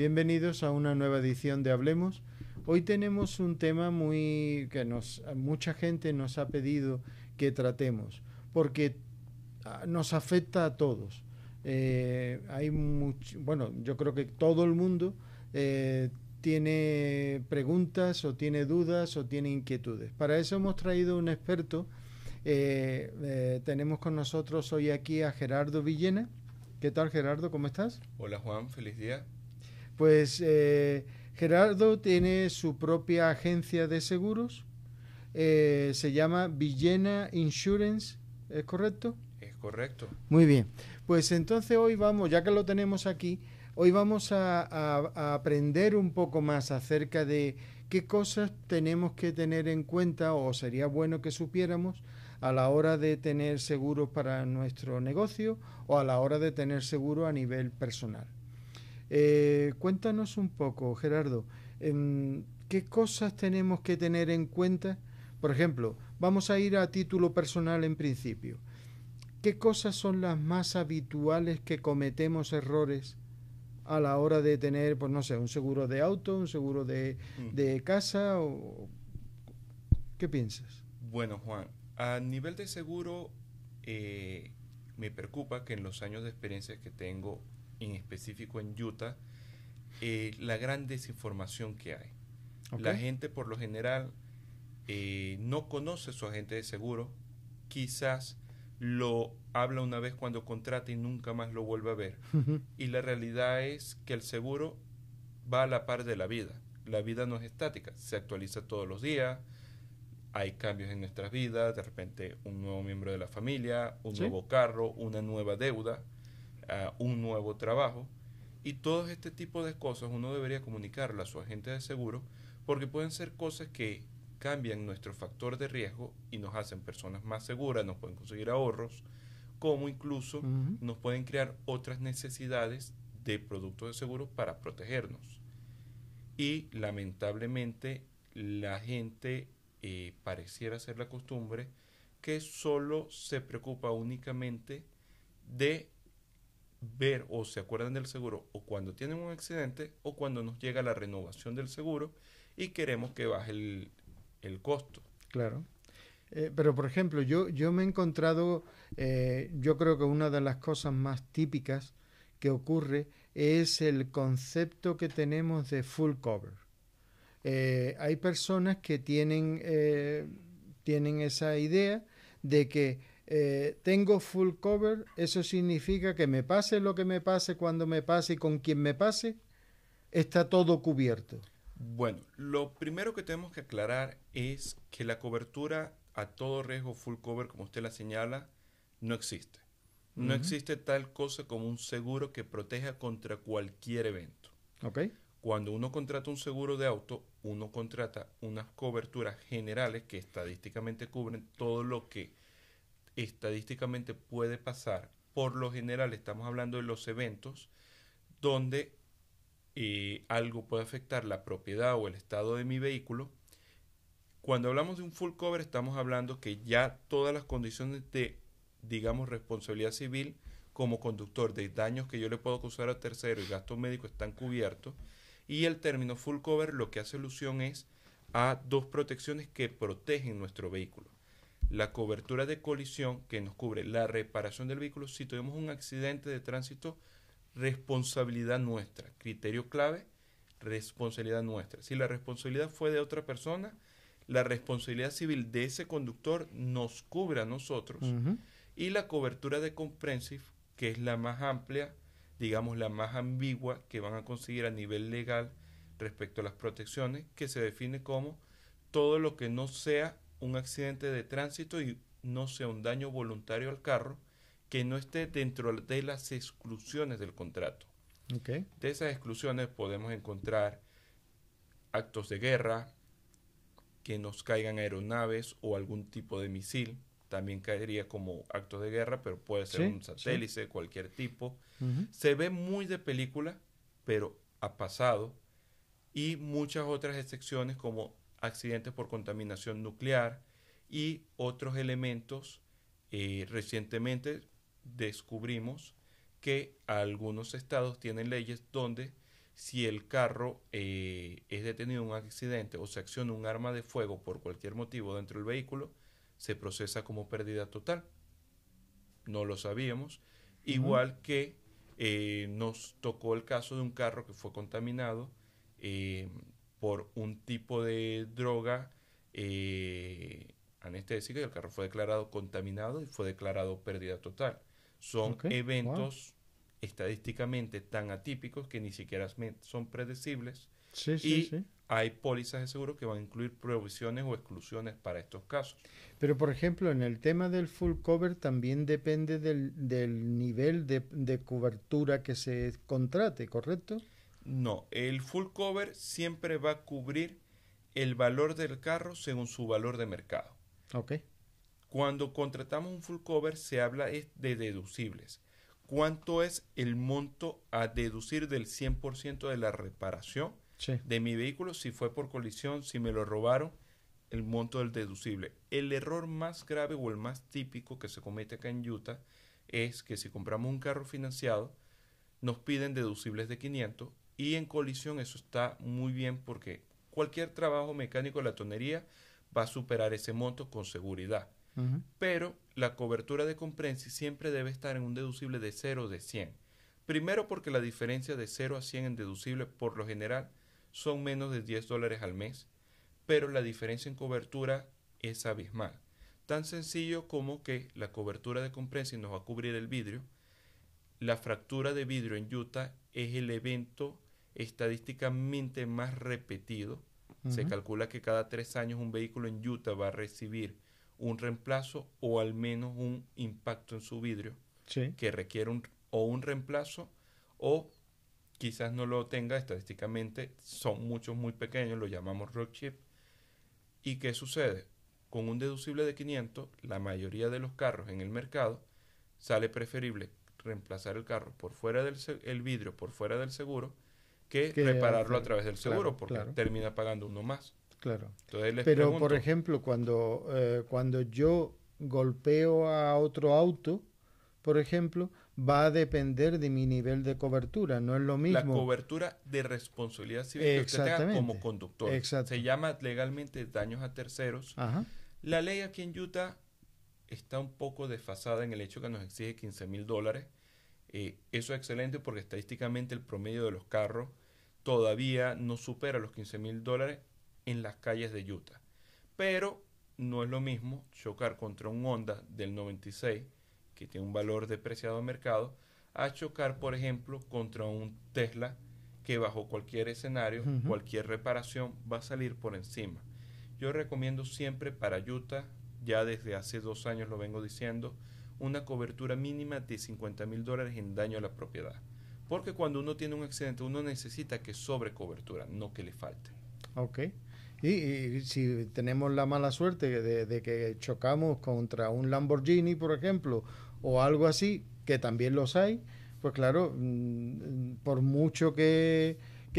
Bienvenidos a una nueva edición de Hablemos. Hoy tenemos un tema muy que nos mucha gente nos ha pedido que tratemos porque ah, nos afecta a todos. Eh, hay mucho bueno, yo creo que todo el mundo eh, tiene preguntas o tiene dudas o tiene inquietudes. Para eso hemos traído un experto. Eh, tenemos con nosotros hoy aquí a Gerardo Villena. ¿Qué tal Gerardo? ¿Cómo estás? Hola Juan, feliz día. Pues eh, Gerardo tiene su propia agencia de seguros, eh, se llama Villena Insurance, ¿es correcto? Es correcto. Muy bien, pues entonces hoy vamos, ya que lo tenemos aquí, hoy vamos a, aprender un poco más acerca de qué cosas tenemos que tener en cuenta o sería bueno que supiéramos a la hora de tener seguros para nuestro negocio o a la hora de tener seguro a nivel personal. Eh, cuéntanos un poco, Gerardo, ¿qué cosas tenemos que tener en cuenta? Por ejemplo, vamos a ir a título personal en principio. ¿Qué cosas son las más habituales que cometemos errores a la hora de tener, pues no sé, un seguro de auto, un seguro de, mm. casa? O, ¿Qué piensas? Bueno, Juan, a nivel de seguro, eh, me preocupa que en los años de experiencia que tengo en específico en Utah, eh, la gran desinformación que hay. La gente por lo general eh, no conoce a su agente de seguro, quizás lo habla una vez cuando contrata y nunca más lo vuelve a ver. Y la realidad es que el seguro va a la par de la vida. La vida no es estática, se actualiza todos los días, hay cambios en nuestras vidas, de repente un nuevo miembro de la familia, un nuevo carro, una nueva deuda. Eh, un nuevo trabajo. Y todo este tipo de cosas uno debería comunicarlo a su agente de seguro porque pueden ser cosas que cambian nuestro factor de riesgo y nos hacen personas más seguras, nos pueden conseguir ahorros, como incluso nos pueden crear otras necesidades de productos de seguro para protegernos. Y lamentablemente la gente eh, pareciera ser la costumbre que solo se preocupa únicamente de ver o se acuerdan del seguro o cuando tienen un accidente o cuando nos llega la renovación del seguro y queremos que baje el, costo. Claro. Eh, pero por ejemplo, yo, yo me he encontrado, eh, yo creo que una de las cosas más típicas que ocurre es el concepto que tenemos de full cover. Eh, hay personas que tienen, tienen esa idea de que eh, tengo full cover, eso significa que me pase lo que me pase, cuando me pase y con quien me pase, está todo cubierto. Bueno, lo primero que tenemos que aclarar es que la cobertura a todo riesgo full cover, como usted la señala, no existe. No existe tal cosa como un seguro que proteja contra cualquier evento. Okay. Cuando uno contrata un seguro de auto, uno contrata unas coberturas generales que estadísticamente cubren todo lo que estadísticamente puede pasar. Por lo general estamos hablando de los eventos donde eh, algo puede afectar la propiedad o el estado de mi vehículo. Cuando hablamos de un full cover estamos hablando que ya todas las condiciones de, digamos, responsabilidad civil como conductor de daños que yo le puedo causar a tercero y gastos médicos están cubiertos. Y el término full cover lo que hace alusión es a dos protecciones que protegen nuestro vehículo la cobertura de colisión que nos cubre la reparación del vehículo. Si tuvimos un accidente de tránsito, responsabilidad nuestra. Criterio clave, responsabilidad nuestra. Si la responsabilidad fue de otra persona, la responsabilidad civil de ese conductor nos cubre a nosotros. Y la cobertura de comprehensive, que es la más amplia, digamos la más ambigua que van a conseguir a nivel legal respecto a las protecciones, que se define como todo lo que no sea un accidente de tránsito y no sea un daño voluntario al carro que no esté dentro de las exclusiones del contrato. De esas exclusiones podemos encontrar actos de guerra, que nos caigan aeronaves o algún tipo de misil. También caería como actos de guerra, pero puede ser un satélite cualquier tipo. Se ve muy de película, pero ha pasado. Y muchas otras excepciones como accidentes por contaminación nuclear y otros elementos. Eh, recientemente descubrimos que algunos estados tienen leyes donde si el carro eh, es detenido en un accidente o se acciona un arma de fuego por cualquier motivo dentro del vehículo, se procesa como pérdida total. No lo sabíamos. Igual que eh, nos tocó el caso de un carro que fue contaminado por un tipo de droga eh, anestésica y el carro fue declarado contaminado y fue declarado pérdida total. Son eventos estadísticamente tan atípicos que ni siquiera son predecibles sí, y hay pólizas de seguro que van a incluir prohibiciones o exclusiones para estos casos. Pero por ejemplo, en el tema del full cover también depende del, nivel de, de cobertura que se contrate, ¿correcto? No, el full cover siempre va a cubrir el valor del carro según su valor de mercado. Ok. Cuando contratamos un full cover se habla de deducibles. ¿Cuánto es el monto a deducir del 100% de la reparación de mi vehículo? Si fue por colisión, si me lo robaron, el monto del deducible. El error más grave o el más típico que se comete acá en Utah es que si compramos un carro financiado, nos piden deducibles de 500 y en colisión eso está muy bien porque cualquier trabajo mecánico de la tonería va a superar ese monto con seguridad. Pero la cobertura de comprensión siempre debe estar en un deducible de 0 de 100. Primero porque la diferencia de 0 a 100 en deducible por lo general son menos de 10 dólares al mes, pero la diferencia en cobertura es abismal. Tan sencillo como que la cobertura de comprensión nos va a cubrir el vidrio. La fractura de vidrio en Utah es el evento estadísticamente más repetido. Se calcula que cada tres años un vehículo en Utah va a recibir un reemplazo o al menos un impacto en su vidrio que requiere un, o un reemplazo o quizás no lo tenga estadísticamente, son muchos muy pequeños, lo llamamos rock chip. ¿Y qué sucede? Con un deducible de 500, la mayoría de los carros en el mercado sale preferible reemplazar el carro por fuera del el vidrio, por fuera del seguro, que, repararlo a través del seguro, porque termina pagando uno más. Claro. Pero, por ejemplo, cuando, eh, cuando yo golpeo a otro auto, por ejemplo, va a depender de mi nivel de cobertura, no es lo mismo. La cobertura de responsabilidad civil que usted tenga como conductor. Se llama legalmente daños a terceros. Ajá. La ley aquí en Utah está un poco desfasada en el hecho que nos exige 15 mil dólares. Eh, eso es excelente porque estadísticamente el promedio de los carros todavía no supera los 15 mil dólares en las calles de Utah. Pero no es lo mismo chocar contra un Honda del 96, que tiene un valor depreciado en mercado, a chocar, por ejemplo, contra un Tesla que bajo cualquier escenario, cualquier reparación va a salir por encima. Yo recomiendo siempre para Utah, ya desde hace dos años lo vengo diciendo, una cobertura mínima de 50 mil dólares en daño a la propiedad. Porque cuando uno tiene un excedente, uno necesita que sobre cobertura, no que le falte. Ok. Y, si tenemos la mala suerte de, que chocamos contra un Lamborghini, por ejemplo, o algo así, que también los hay, pues claro, mm, por mucho que,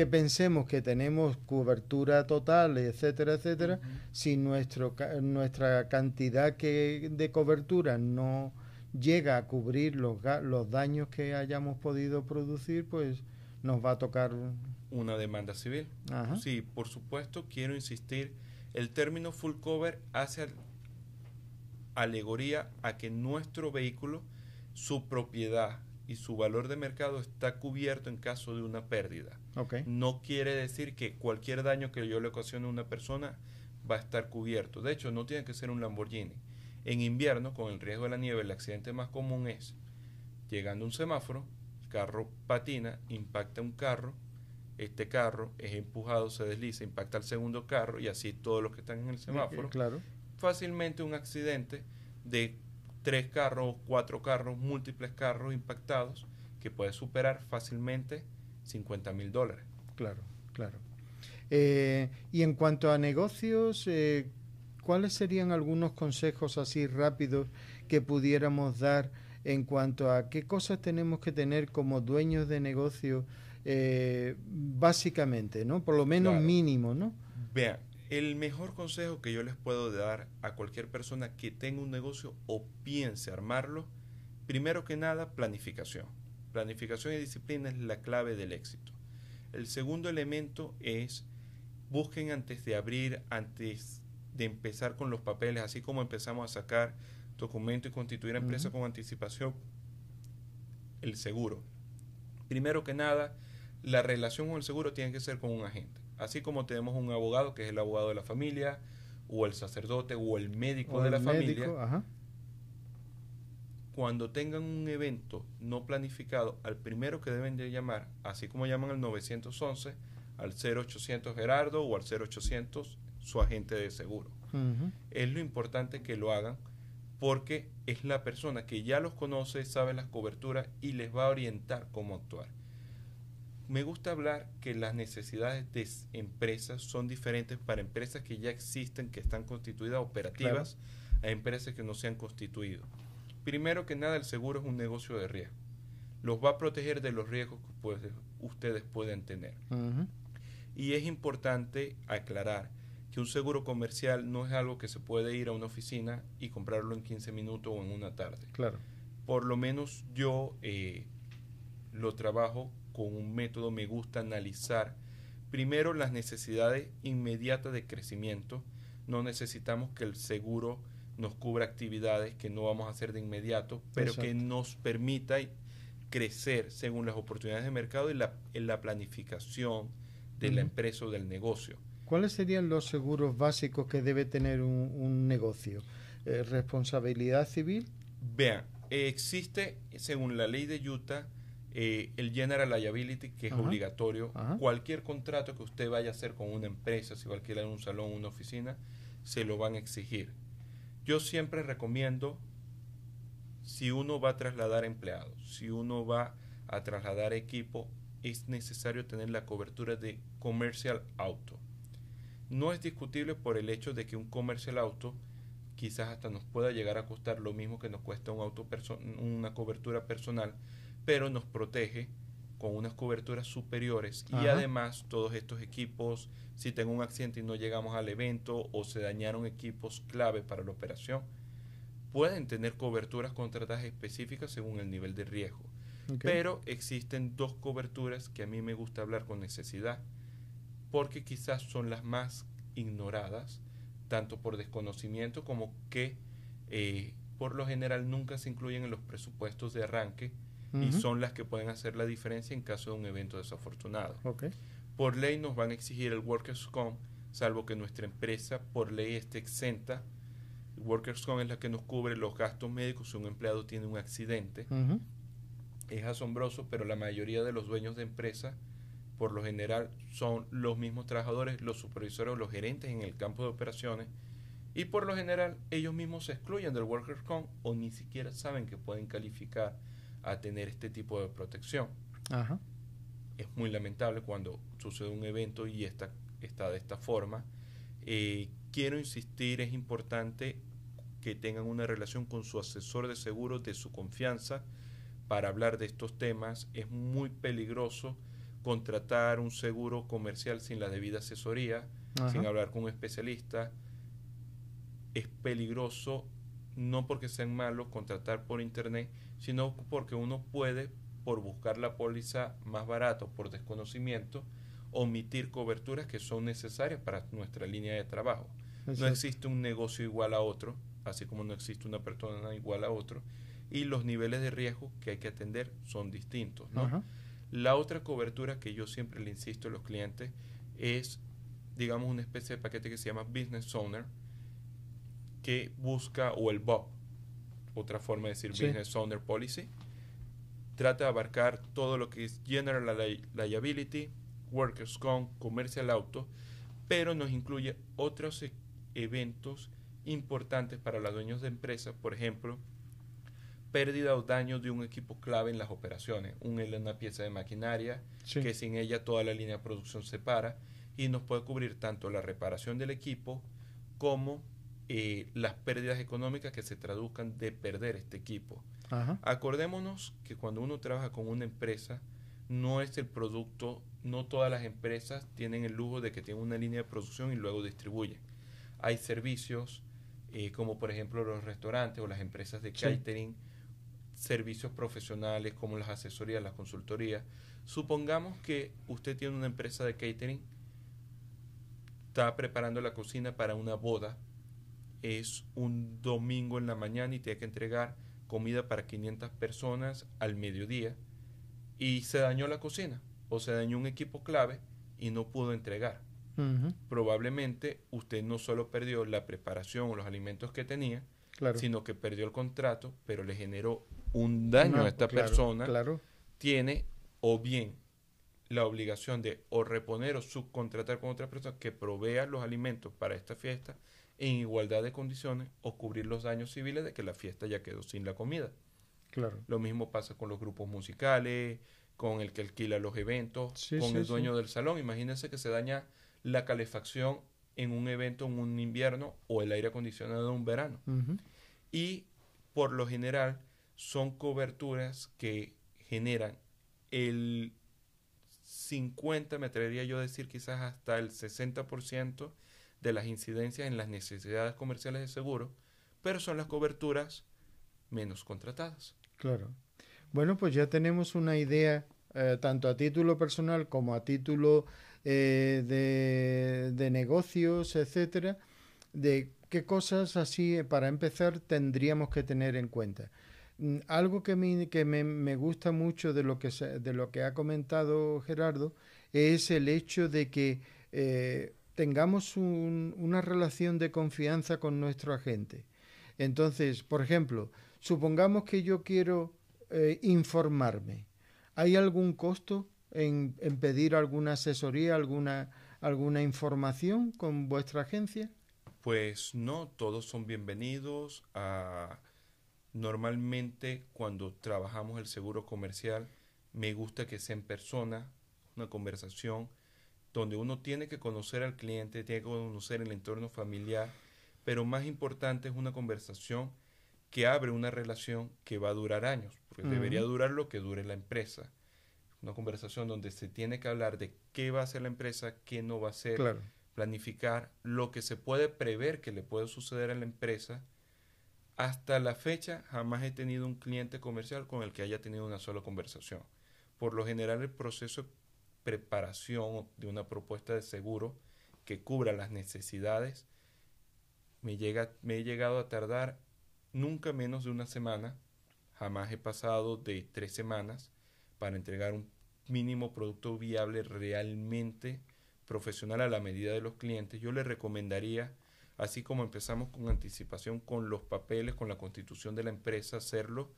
pensemos que tenemos cobertura total, etcétera, etcétera, si nuestro, nuestra cantidad de cobertura no, llega a cubrir los, los daños que hayamos podido producir, pues nos va a tocar una demanda civil. Sí, por supuesto, quiero insistir, el término full cover hace alegoría a que nuestro vehículo, su propiedad y su valor de mercado está cubierto en caso de una pérdida. No quiere decir que cualquier daño que yo le ocasione a una persona va a estar cubierto. De hecho, no tiene que ser un Lamborghini. En invierno, con el riesgo de la nieve, el accidente más común es llegando a un semáforo, el carro patina, impacta un carro, este carro es empujado, se desliza, impacta al segundo carro y así todos los que están en el semáforo. Claro. Fácilmente un accidente de tres carros, cuatro carros, múltiples carros impactados que puede superar fácilmente 50 mil dólares. Claro, claro. Eh, y en cuanto a negocios, eh, ¿cuáles serían algunos consejos así rápidos que pudiéramos dar en cuanto a qué cosas tenemos que tener como dueños de negocio eh, básicamente, ¿no? Por lo menos mínimo, ¿no? Vean, el mejor consejo que yo les puedo dar a cualquier persona que tenga un negocio o piense armarlo, primero que nada, planificación. Planificación y disciplina es la clave del éxito. El segundo elemento es busquen antes de abrir, antes de empezar con los papeles, así como empezamos a sacar documentos y constituir empresa con anticipación, el seguro. Primero que nada, la relación con el seguro tiene que ser con un agente. Así como tenemos un abogado, que es el abogado de la familia, o el sacerdote, o el médico de la familia. Cuando tengan un evento no planificado, al primero que deben de llamar, así como llaman al 911, al 0800 Gerardo o al 0800 su agente de seguro. Es lo importante que lo hagan porque es la persona que ya los conoce, sabe las coberturas y les va a orientar cómo actuar. Me gusta hablar que las necesidades de empresas son diferentes para empresas que ya existen, que están constituidas, operativas, a empresas que no se han constituido. Primero que nada, el seguro es un negocio de riesgo. Los va a proteger de los riesgos que ustedes pueden tener. Y es importante aclarar que un seguro comercial no es algo que se puede ir a una oficina y comprarlo en 15 minutos o en una tarde. Claro. Por lo menos yo eh, lo trabajo con un método, me gusta analizar primero las necesidades inmediatas de crecimiento. No necesitamos que el seguro nos cubra actividades que no vamos a hacer de inmediato, pero que nos permita crecer según las oportunidades de mercado y la, la planificación de la empresa o del negocio. ¿cuáles serían los seguros básicos que debe tener un, negocio? Eh, ¿Responsabilidad civil? Vean, existe, según la ley de Utah, eh, el General Liability, que es obligatorio. Cualquier contrato que usted vaya a hacer con una empresa, si va a alquilar un salón, una oficina, se lo van a exigir. Yo siempre recomiendo, si uno va a trasladar empleados, si uno va a trasladar equipo, es necesario tener la cobertura de Commercial Auto no es discutible por el hecho de que un comercial auto quizás hasta nos pueda llegar a costar lo mismo que nos cuesta un auto una cobertura personal, pero nos protege con unas coberturas superiores y además todos estos equipos, si tengo un accidente y no llegamos al evento o se dañaron equipos clave para la operación, pueden tener coberturas contratadas específicas según el nivel de riesgo. Pero existen dos coberturas que a mí me gusta hablar con necesidad porque quizás son las más ignoradas, tanto por desconocimiento como que eh, por lo general nunca se incluyen en los presupuestos de arranque y son las que pueden hacer la diferencia en caso de un evento desafortunado. Por ley nos van a exigir el Workers' Comp, salvo que nuestra empresa por ley esté exenta. Workers' Comp es la que nos cubre los gastos médicos si un empleado tiene un accidente. Es asombroso, pero la mayoría de los dueños de empresas por lo general son los mismos trabajadores, los supervisores o los gerentes en el campo de operaciones, y por lo general ellos mismos se excluyen del Workers' Comp o ni siquiera saben que pueden calificar a tener este tipo de protección. Es muy lamentable cuando sucede un evento y está, está de esta forma. Eh, quiero insistir, es importante que tengan una relación con su asesor de seguro, de su confianza para hablar de estos temas. Es muy peligroso contratar un seguro comercial sin la debida asesoría, sin hablar con un especialista, es peligroso, no porque sean malos contratar por internet, sino porque uno puede, por buscar la póliza más barato, por desconocimiento, omitir coberturas que son necesarias para nuestra línea de trabajo. No existe un negocio igual a otro, así como no existe una persona igual a otro, y los niveles de riesgo que hay que atender son distintos. ¿no? La otra cobertura que yo siempre le insisto a los clientes es, digamos, una especie de paquete que se llama Business Owner, que busca, o el BOP, otra forma de decir Business Owner Policy, trata de abarcar todo lo que es General Liability, Workers' Comp, Comercial Auto, pero nos incluye otros e-, eventos importantes para los dueños de empresas, por ejemplo, pérdida o daño de un equipo clave en las operaciones. Un una pieza de maquinaria que sin ella toda la línea de producción se para y nos puede cubrir tanto la reparación del equipo como eh, las pérdidas económicas que se traduzcan de perder este equipo. Acordémonos que cuando uno trabaja con una empresa, no es el producto, no todas las empresas tienen el lujo de que tienen una línea de producción y luego distribuyen. Hay servicios, eh, como por ejemplo los restaurantes o las empresas de catering, servicios profesionales como las asesorías, las consultorías. Supongamos que usted tiene una empresa de catering, está preparando la cocina para una boda, es un domingo en la mañana y tiene que entregar comida para 500 personas al mediodía y se dañó la cocina o se dañó un equipo clave y no pudo entregar. Probablemente usted no solo perdió la preparación o los alimentos que tenía, sino que perdió el contrato, pero le generó un daño a esta persona, claro. tiene o bien la obligación de o reponer o subcontratar con otra persona que provea los alimentos para esta fiesta en igualdad de condiciones o cubrir los daños civiles de que la fiesta ya quedó sin la comida. Claro. Lo mismo pasa con los grupos musicales, con el que alquila los eventos, con el dueño del salón. Imagínense que se daña la calefacción en un evento en un invierno o el aire acondicionado en un verano. Y por lo general, son coberturas que generan el 50, me atrevería yo a decir quizás hasta el 60% de las incidencias en las necesidades comerciales de seguro, pero son las coberturas menos contratadas. Claro. Bueno, pues ya tenemos una idea, eh, tanto a título personal como a título eh, de, de, negocios, etcétera, de qué cosas así, para empezar, tendríamos que tener en cuenta. Mm, algo que, me, que me, gusta mucho de lo, que de lo que ha comentado Gerardo es el hecho de que eh, tengamos una relación de confianza con nuestro agente. Entonces, por ejemplo, supongamos que yo quiero eh, informarme. ¿Hay algún costo en, en pedir alguna asesoría, alguna, alguna información con vuestra agencia? Pues no, todos son bienvenidos a Normalmente cuando trabajamos el seguro comercial, me gusta que sea en persona, una conversación, donde uno tiene que conocer al cliente, tiene que conocer el entorno familiar, pero más importante es una conversación que abre una relación que va a durar años, porque debería durar lo que dure la empresa. Una conversación donde se tiene que hablar de qué va a hacer la empresa, qué no va a hacer, planificar lo que se puede prever que le puede suceder a la empresa hasta la fecha jamás he tenido un cliente comercial con el que haya tenido una sola conversación. Por lo general el proceso de preparación de una propuesta de seguro que cubra las necesidades me, llega, me he llegado a tardar nunca menos de una semana, jamás he pasado de tres semanas para entregar un mínimo producto viable realmente profesional a la medida de los clientes. Yo le recomendaría así como empezamos con anticipación con los papeles, con la constitución de la empresa, hacerlo.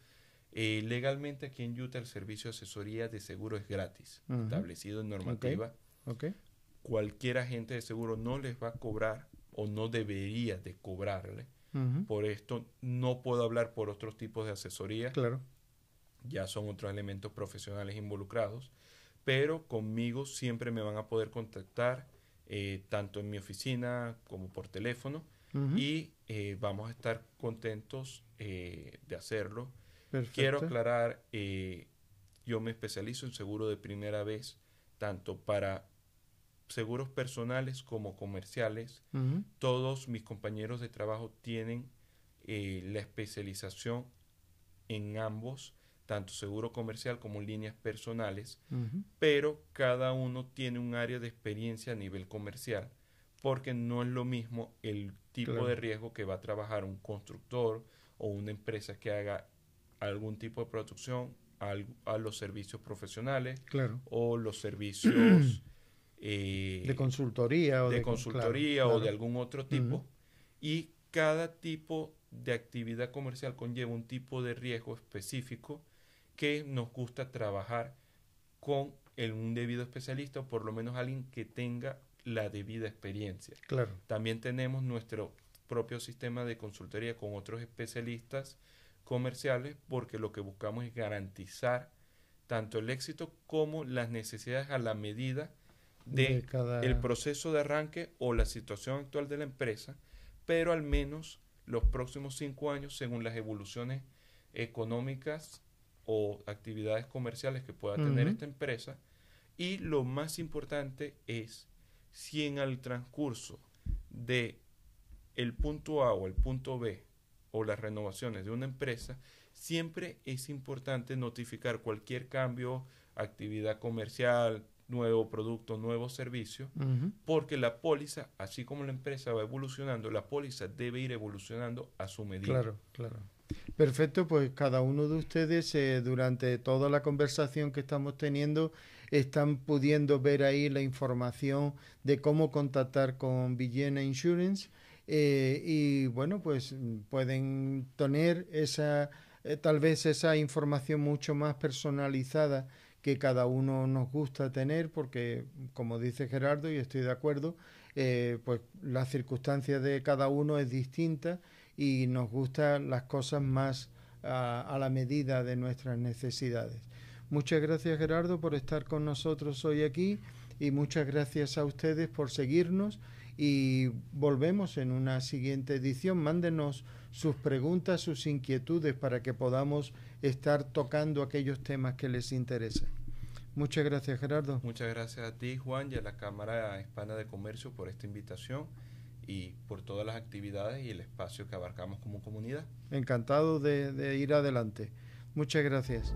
Eh, legalmente aquí en Utah el servicio de asesoría de seguro es gratis, establecido en normativa. Okay. Cualquier agente de seguro no les va a cobrar o no debería de cobrarle. Por esto no puedo hablar por otros tipos de asesoría. Claro. Ya son otros elementos profesionales involucrados. Pero conmigo siempre me van a poder contactar eh, tanto en mi oficina como por teléfono. Y eh, vamos a estar contentos eh, de hacerlo. Quiero aclarar, yo me especializo en seguro de primera vez, tanto para seguros personales como comerciales. Todos mis compañeros de trabajo tienen la especialización en ambos tanto seguro comercial como líneas personales, pero cada uno tiene un área de experiencia a nivel comercial, porque no es lo mismo el tipo de riesgo que va a trabajar un constructor o una empresa que haga algún tipo de producción a, los servicios profesionales o los servicios eh, de consultoría o de, consultoría o de algún otro tipo y cada tipo de actividad comercial conlleva un tipo de riesgo específico que nos gusta trabajar con un debido especialista o por lo menos alguien que tenga la debida experiencia. Claro. También tenemos nuestro propio sistema de consultoría con otros especialistas comerciales porque lo que buscamos es garantizar tanto el éxito como las necesidades a la medida de, el proceso de arranque o la situación actual de la empresa, pero al menos los próximos cinco años según las evoluciones económicas o actividades comerciales que pueda tener esta empresa. Y lo más importante es si en el transcurso de el punto A o el punto B o las renovaciones de una empresa, siempre es importante notificar cualquier cambio, actividad comercial, nuevo producto, nuevo servicio, porque la póliza, así como la empresa va evolucionando, la póliza debe ir evolucionando a su medida. Claro, claro. Perfecto, pues cada uno de ustedes eh, durante toda la conversación que estamos teniendo están pudiendo ver ahí la información de cómo contactar con Villena Insurance eh, y bueno, pues mm, pueden tener esa, eh, tal vez esa información mucho más personalizada que cada uno nos gusta tener porque, como dice Gerardo, y estoy de acuerdo, pues la circunstancia de cada uno es distinta y nos gustan las cosas más ah, a, la medida de nuestras necesidades. Muchas gracias Gerardo por estar con nosotros hoy aquí y muchas gracias a ustedes por seguirnos y volvemos en una siguiente edición. Mándenos sus preguntas, sus inquietudes para que podamos estar tocando aquellos temas que les interesan. Muchas gracias Gerardo. Muchas gracias a ti Juan y a la Cámara Hispana de Comercio por esta invitación y por todas las actividades y el espacio que abarcamos como comunidad. Encantado de, de ir adelante. Muchas gracias.